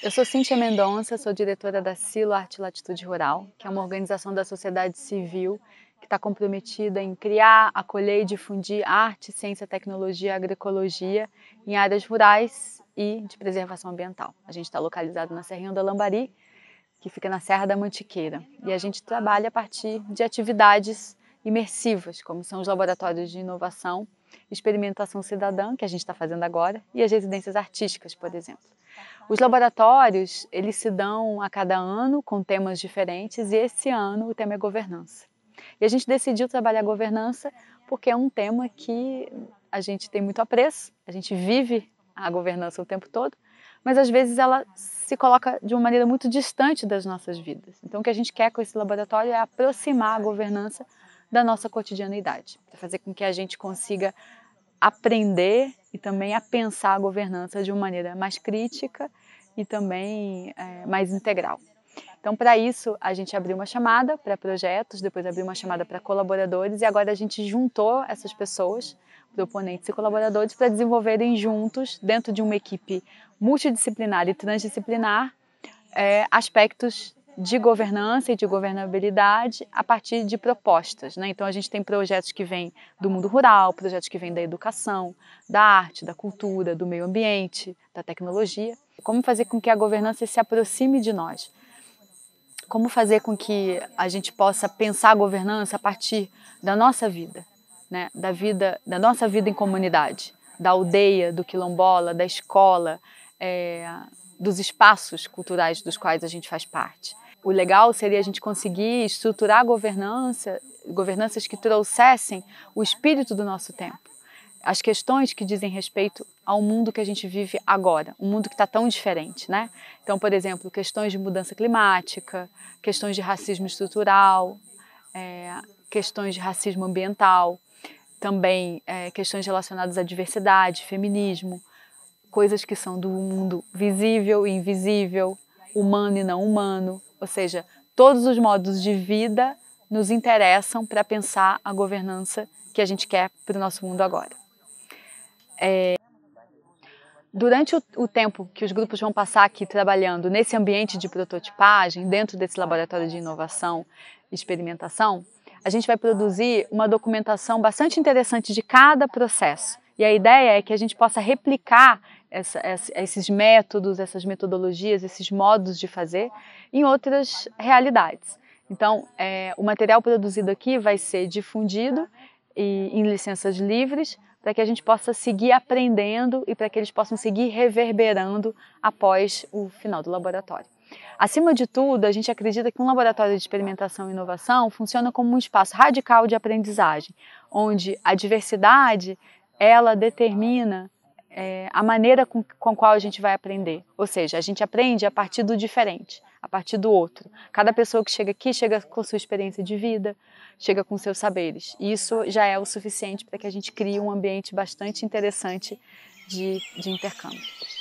Eu sou Cíntia Mendonça, sou diretora da Silo Arte Latitude Rural, que é uma organização da sociedade civil que está comprometida em criar, acolher e difundir arte, ciência, tecnologia e agroecologia em áreas rurais e de preservação ambiental. A gente está localizado na Serrinha da Lambari, que fica na Serra da Mantiqueira, e a gente trabalha a partir de atividades imersivas, como são os laboratórios de inovação, experimentação cidadã, que a gente está fazendo agora, e as residências artísticas, por exemplo. Os laboratórios, eles se dão a cada ano com temas diferentes e esse ano o tema é governança. E a gente decidiu trabalhar governança porque é um tema que a gente tem muito apreço, a gente vive a governança o tempo todo, mas às vezes ela se coloca de uma maneira muito distante das nossas vidas. Então, o que a gente quer com esse laboratório é aproximar a governança da nossa cotidianidade, para fazer com que a gente consiga aprender e também a pensar a governança de uma maneira mais crítica e também é, mais integral. Então, para isso, a gente abriu uma chamada para projetos, depois abriu uma chamada para colaboradores e agora a gente juntou essas pessoas, proponentes e colaboradores, para desenvolverem juntos, dentro de uma equipe multidisciplinar e transdisciplinar, é, aspectos de governança e de governabilidade a partir de propostas. Né? Então, a gente tem projetos que vêm do mundo rural, projetos que vêm da educação, da arte, da cultura, do meio ambiente, da tecnologia. Como fazer com que a governança se aproxime de nós? Como fazer com que a gente possa pensar a governança a partir da nossa vida, né? da vida, da nossa vida em comunidade, da aldeia, do quilombola, da escola, é, dos espaços culturais dos quais a gente faz parte o legal seria a gente conseguir estruturar governança, governanças que trouxessem o espírito do nosso tempo, as questões que dizem respeito ao mundo que a gente vive agora, um mundo que está tão diferente, né? Então, por exemplo, questões de mudança climática, questões de racismo estrutural, é, questões de racismo ambiental, também é, questões relacionadas à diversidade, feminismo, coisas que são do mundo visível e invisível, humano e não humano, ou seja, todos os modos de vida nos interessam para pensar a governança que a gente quer para o nosso mundo agora. É... Durante o, o, tempo que os grupos vão passar aqui trabalhando nesse ambiente de prototipagem, dentro desse laboratório de inovação e experimentação, a gente vai produzir uma documentação bastante interessante de cada processo. E a ideia é que a gente possa replicar essa, esses métodos, essas metodologias, esses modos de fazer em outras realidades. Então, é, o material produzido aqui vai ser difundido e, em licenças livres para que a gente possa seguir aprendendo e para que eles possam seguir reverberando após o final do laboratório. Acima de tudo, a gente acredita que um laboratório de experimentação e inovação funciona como um espaço radical de aprendizagem, onde a diversidade ela determina é, a maneira com, com a qual a gente vai aprender. Ou seja, a gente aprende a partir do diferente, a partir do outro. Cada pessoa que chega aqui chega com sua experiência de vida, chega com seus saberes. E isso já é o suficiente para que a gente crie um ambiente bastante interessante de, de intercâmbio.